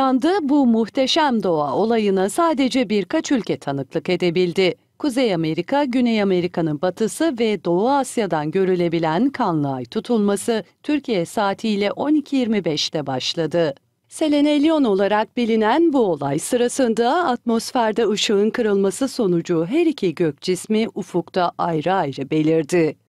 Yandı bu muhteşem doğa olayına sadece birkaç ülke tanıklık edebildi. Kuzey Amerika, Güney Amerika'nın batısı ve Doğu Asya'dan görülebilen kanlı ay tutulması Türkiye saatiyle 12.25'te başladı. Selenelyon olarak bilinen bu olay sırasında atmosferde ışığın kırılması sonucu her iki gök cismi ufukta ayrı ayrı belirdi.